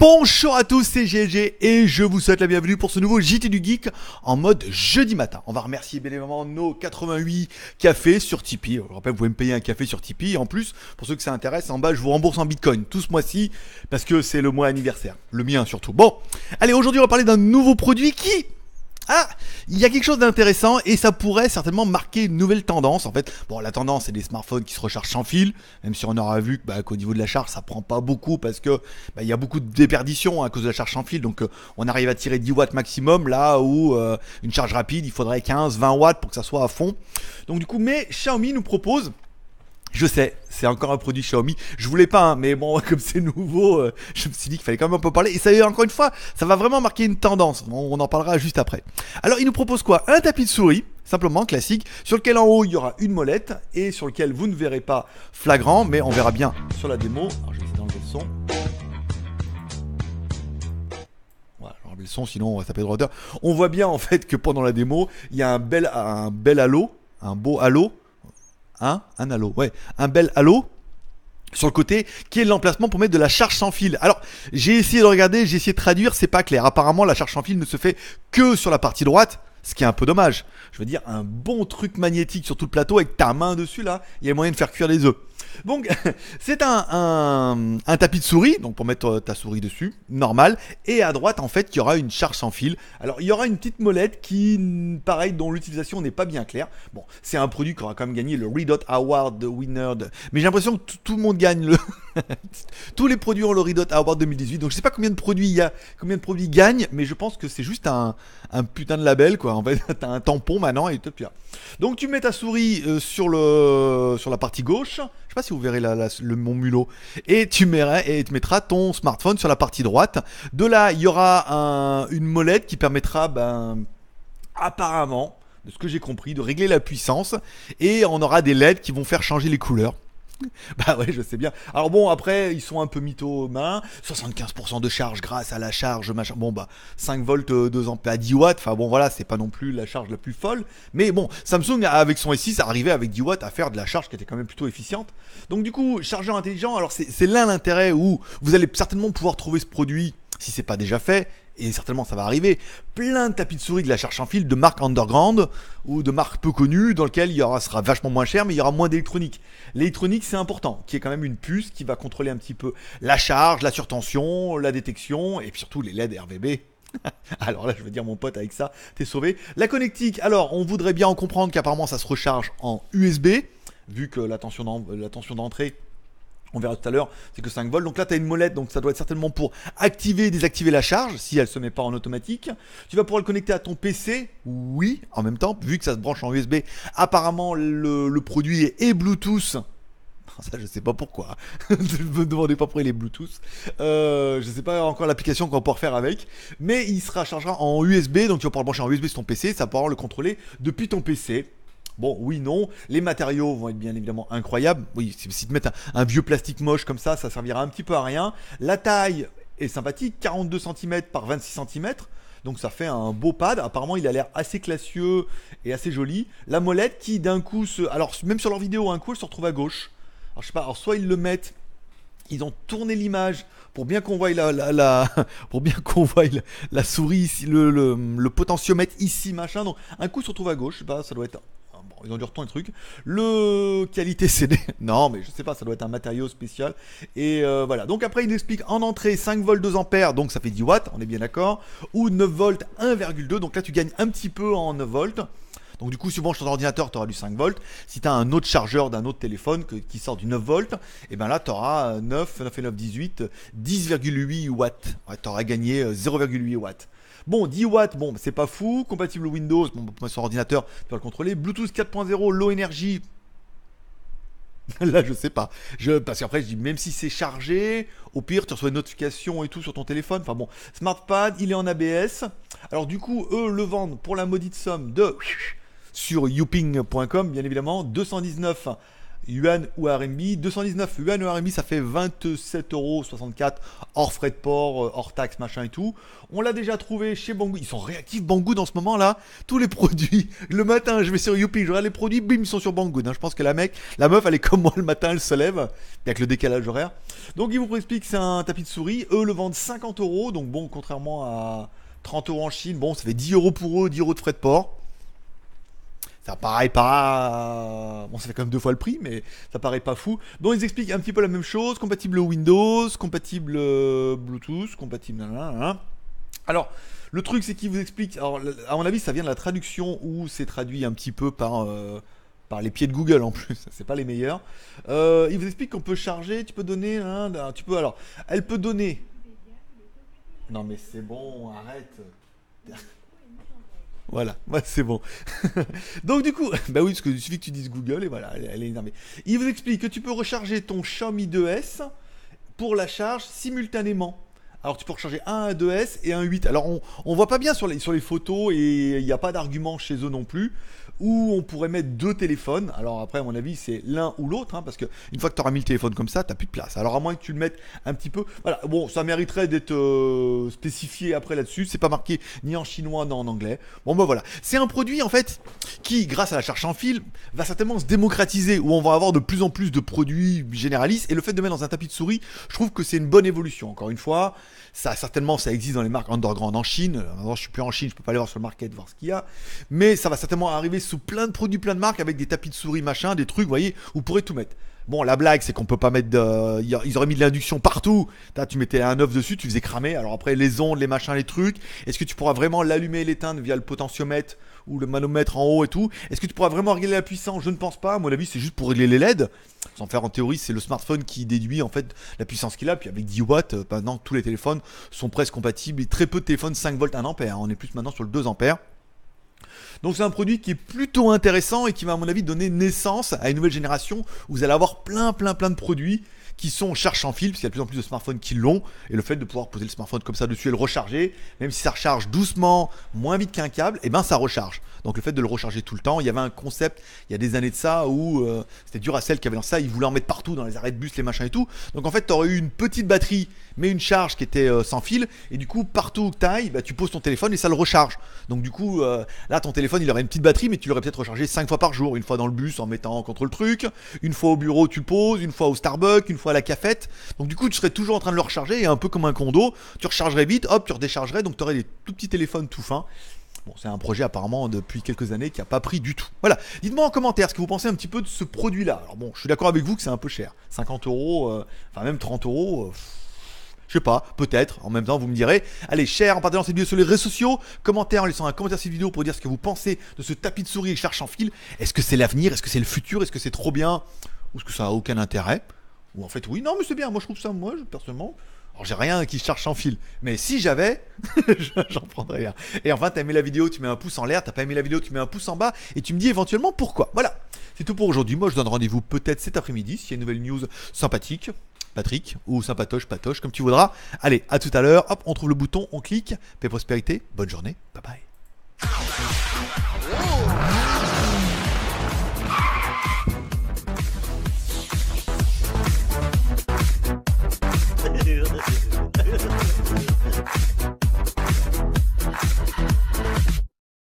Bonjour à tous, c'est GLG et je vous souhaite la bienvenue pour ce nouveau JT du Geek en mode jeudi matin. On va remercier bien nos 88 cafés sur Tipeee. Je vous rappelle, vous pouvez me payer un café sur Tipeee. En plus, pour ceux que ça intéresse, en bas, je vous rembourse en Bitcoin tout ce mois-ci parce que c'est le mois anniversaire. Le mien surtout. Bon, allez, aujourd'hui, on va parler d'un nouveau produit qui... Ah il y a quelque chose d'intéressant et ça pourrait certainement marquer une nouvelle tendance. En fait, bon, la tendance, c'est des smartphones qui se rechargent sans fil, même si on aura vu bah, qu'au niveau de la charge, ça prend pas beaucoup parce que bah, il y a beaucoup de déperdition hein, à cause de la charge sans fil. Donc, euh, on arrive à tirer 10 watts maximum là où euh, une charge rapide, il faudrait 15, 20 watts pour que ça soit à fond. Donc, du coup, mais Xiaomi nous propose je sais, c'est encore un produit Xiaomi. Je voulais pas, hein, mais bon, comme c'est nouveau, euh, je me suis dit qu'il fallait quand même un peu parler. Et ça, est, encore une fois, ça va vraiment marquer une tendance. On, en parlera juste après. Alors, il nous propose quoi Un tapis de souris, simplement classique, sur lequel en haut il y aura une molette et sur lequel vous ne verrez pas flagrant, mais on verra bien sur la démo. Alors, je vais essayer d'enlever le son. le son, sinon on va taper On voit bien en fait que pendant la démo, il y a un bel, un bel halo, un beau halo un, hein un halo, ouais, un bel halo sur le côté, qui est l'emplacement pour mettre de la charge sans fil. Alors, j'ai essayé de regarder, j'ai essayé de traduire, c'est pas clair. Apparemment, la charge sans fil ne se fait que sur la partie droite, ce qui est un peu dommage. Je veux dire, un bon truc magnétique sur tout le plateau avec ta main dessus là, il y a moyen de faire cuire les œufs. Donc, c'est un, tapis de souris, donc pour mettre euh, ta souris dessus, normal. Et à droite, en fait, il y aura une charge sans fil. Alors, il y aura une petite molette qui, pareil, dont l'utilisation n'est pas bien claire. Bon, c'est un produit qui aura quand même gagné le Redot Award Winner. Mais j'ai l'impression que tout le monde gagne le. Tous les produits ont le Redot Award 2018. Donc, je sais pas combien de produits il y a, combien de produits gagnent, mais je pense que c'est juste un, putain de label, quoi. En fait, as un tampon maintenant et tout. Donc, tu mets ta souris euh, sur, sur la partie gauche si vous verrez le, mon mulot. Et tu, mettras, et mettras ton smartphone sur la partie droite. De là, il y aura une molette qui permettra, ben, apparemment, de ce que j'ai compris, de régler la puissance. Et on aura des LED qui vont faire changer les couleurs. Bah ouais, je sais bien. Alors bon, après, ils sont un peu mythomains. 75% de charge grâce à la charge, machin. Bon, bah, 5 volts, 2 ampères, 10 watts. Enfin bon, voilà, c'est pas non plus la charge la plus folle. Mais bon, Samsung, avec son S6, arrivait avec 10 watts à faire de la charge qui était quand même plutôt efficiente. Donc du coup, chargeur intelligent, alors c'est là l'intérêt où vous allez certainement pouvoir trouver ce produit si c'est pas déjà fait, et certainement ça va arriver, plein de tapis de souris de la charge en fil de marques underground ou de marques peu connues dans lequel il y aura, sera vachement moins cher mais il y aura moins d'électronique. L'électronique c'est important, qui est quand même une puce qui va contrôler un petit peu la charge, la surtension, la détection et surtout les LED RVB. Alors là, je veux dire, mon pote, avec ça, t'es sauvé. La connectique, alors, on voudrait bien en comprendre qu'apparemment ça se recharge en USB, vu que la tension d'entrée on verra tout à l'heure, c'est que 5 volts. Donc là, tu as une molette, donc ça doit être certainement pour activer et désactiver la charge, si elle se met pas en automatique. Tu vas pouvoir le connecter à ton PC, oui, en même temps, vu que ça se branche en USB. Apparemment, le, produit est Bluetooth. Ça, je sais pas pourquoi. ne me demandez pas pourquoi il est Bluetooth. Euh, je sais pas encore l'application qu'on va faire avec. Mais il sera chargé en USB, donc tu vas pouvoir le brancher en USB sur ton PC. Ça va le contrôler depuis ton PC. Bon, oui, non. Les matériaux vont être bien évidemment incroyables. Oui, si tu mets un, vieux plastique moche comme ça, ça servira un petit peu à rien. La taille est sympathique, 42 cm par 26 cm. Donc ça fait un beau pad. Apparemment, il a l'air assez classieux et assez joli. La molette qui d'un coup se... Alors même sur leur vidéo, un coup, elle se retrouve à gauche. Alors je sais pas, alors soit ils le mettent... Ils ont tourné l'image pour bien qu'on voie la, pour bien qu'on voie la, souris, le, le, potentiomètre ici, machin. Donc un coup se retrouve à gauche, bah, ça doit être ils ont dû retourner le truc. Le qualité CD, non, mais je sais pas, ça doit être un matériau spécial. Et euh, voilà. Donc après, il explique en entrée 5 volts 2 ampères, donc ça fait 10 watts, on est bien d'accord. Ou 9 volts 1,2, donc là tu gagnes un petit peu en 9 volts. Donc du coup, si tu branches ton ordinateur, tu auras du 5 volts. Si tu as un autre chargeur d'un autre téléphone qui sort du 9 volts, et eh ben là, tu auras 9, 9 et 9, 18, 10,8 watts. Ouais, tu auras gagné 0,8 euh, watts. Bon, 10 watts, bon, c'est pas fou. Compatible Windows, bon, sur ordinateur, tu vas le contrôler. Bluetooth 4.0, low energy. Là, je sais pas. Je, parce qu'après, je dis, même si c'est chargé, au pire, tu reçois des notifications et tout sur ton téléphone. Enfin bon, SmartPad, il est en ABS. Alors, du coup, eux le vendent pour la maudite somme de sur youping.com, bien évidemment, 219 yuan ou RMB. 219 yuan ou RMB, ça fait 27,64€ hors frais de port, euh, hors taxes, machin et tout. On l'a déjà trouvé chez Banggood. Ils sont réactifs Banggood en ce moment là. Tous les produits. Le matin, je vais sur Youpi, je regarde les produits, bim, ils sont sur Banggood. Hein. Je pense que la mec, la meuf, elle est comme moi le matin, elle se lève avec le décalage horaire. Donc ils vous expliquent que c'est un tapis de souris. Eux le vendent 50 euros. Donc bon, contrairement à 30 euros en Chine, bon, ça fait 10 euros pour eux, 10 euros de frais de port. Ça paraît pas. Euh, bon, ça fait quand même deux fois le prix, mais ça paraît pas fou. Bon, ils expliquent un petit peu la même chose compatible Windows, compatible euh, Bluetooth, compatible. Alors, le truc, c'est qu'ils vous expliquent. Alors, à mon avis, ça vient de la traduction où c'est traduit un petit peu par. Euh, par les pieds de Google en plus, c'est pas les meilleurs. ils vous expliquent qu'on peut charger, tu peux donner, hein, tu peux alors, elle peut donner. Non mais c'est bon, arrête. Voilà, c'est bon. Donc du coup, bah oui, parce que il suffit que tu dises Google et voilà, elle, est énervée. Il vous explique que tu peux recharger ton Xiaomi 2S pour la charge simultanément. Alors tu peux recharger un 2S et un 8. Alors on, on voit pas bien sur les, sur les photos et il n'y a pas d'argument chez eux non plus. Ou on pourrait mettre deux téléphones. Alors après à mon avis c'est l'un ou l'autre hein, parce que une fois que tu auras mis le téléphone comme ça, t'as plus de place. Alors à moins que tu le mettes un petit peu. Voilà, bon ça mériterait d'être euh, spécifié après là-dessus. C'est pas marqué ni en chinois ni en anglais. Bon bah voilà. C'est un produit en fait qui grâce à la charge en fil va certainement se démocratiser où on va avoir de plus en plus de produits généralistes. Et le fait de mettre dans un tapis de souris, je trouve que c'est une bonne évolution. Encore une fois. Ça, certainement, ça existe dans les marques underground en Chine. Je je suis plus en Chine, je peux pas aller voir sur le market voir ce qu'il y a. Mais ça va certainement arriver sous plein de produits, plein de marques, avec des tapis de souris, machin, des trucs, vous voyez, vous pourrez tout mettre. Bon, la blague, c'est qu'on peut pas mettre de. Ils auraient mis de l'induction partout. tu mettais un œuf dessus, tu faisais cramer. Alors après, les ondes, les machins, les trucs. Est-ce que tu pourras vraiment l'allumer et l'éteindre via le potentiomètre ou le manomètre en haut et tout. Est-ce que tu pourras vraiment régler la puissance Je ne pense pas. À mon avis, c'est juste pour régler les LED. Sans faire en théorie, c'est le smartphone qui déduit en fait la puissance qu'il a. Puis avec 10 watts, euh, maintenant tous les téléphones sont presque compatibles. Et très peu de téléphones 5 volts 1 ampère. On est plus maintenant sur le 2 ampères. Donc c'est un produit qui est plutôt intéressant et qui va à mon avis donner naissance à une nouvelle génération où vous allez avoir plein plein plein de produits qui sont charge sans fil, parce qu'il y a de plus en plus de smartphones qui l'ont, et le fait de pouvoir poser le smartphone comme ça dessus et le recharger, même si ça recharge doucement, moins vite qu'un câble, et eh ben ça recharge. Donc le fait de le recharger tout le temps, il y avait un concept il y a des années de ça où euh, c'était dur à celle qui avait dans ça, ils voulaient en mettre partout dans les arrêts de bus, les machins et tout. Donc en fait, tu aurais eu une petite batterie, mais une charge qui était euh, sans fil, et du coup, partout où tu ailles, bah, tu poses ton téléphone et ça le recharge. Donc du coup, euh, là, ton téléphone il aurait une petite batterie, mais tu l'aurais peut-être rechargé 5 fois par jour. Une fois dans le bus en mettant contre le truc, une fois au bureau, tu poses, une fois au Starbucks, une fois à la cafette. Donc du coup, tu serais toujours en train de le recharger et un peu comme un condo, tu rechargerais vite, hop, tu redéchargerais. Donc tu aurais des tout petits téléphones tout fins. Bon, c'est un projet apparemment depuis quelques années qui n'a pas pris du tout. Voilà. Dites-moi en commentaire ce que vous pensez un petit peu de ce produit-là. Alors bon, je suis d'accord avec vous que c'est un peu cher. 50 euros, euh, enfin même 30 euros. Euh, je sais pas, peut-être. En même temps, vous me direz. Allez, cher, en partageant cette vidéo sur les réseaux sociaux, commentaire en laissant un commentaire sur cette vidéo pour dire ce que vous pensez de ce tapis de souris et cherche en fil. Est-ce que c'est l'avenir Est-ce que c'est le futur Est-ce que c'est trop bien Ou est-ce que ça a aucun intérêt Ou en fait, oui, non, mais c'est bien. Moi, je trouve ça, moi, personnellement. Alors j'ai rien qui cherche en fil, mais si j'avais, j'en prendrais rien. Et enfin, t'as aimé la vidéo, tu mets un pouce en l'air, t'as pas aimé la vidéo, tu mets un pouce en bas et tu me dis éventuellement pourquoi. Voilà, c'est tout pour aujourd'hui. Moi je donne rendez-vous peut-être cet après-midi s'il y a une nouvelle news sympathique. Patrick, ou Sympatoche, Patoche, comme tu voudras. Allez, à tout à l'heure, hop, on trouve le bouton, on clique. Paix prospérité, bonne journée, bye bye.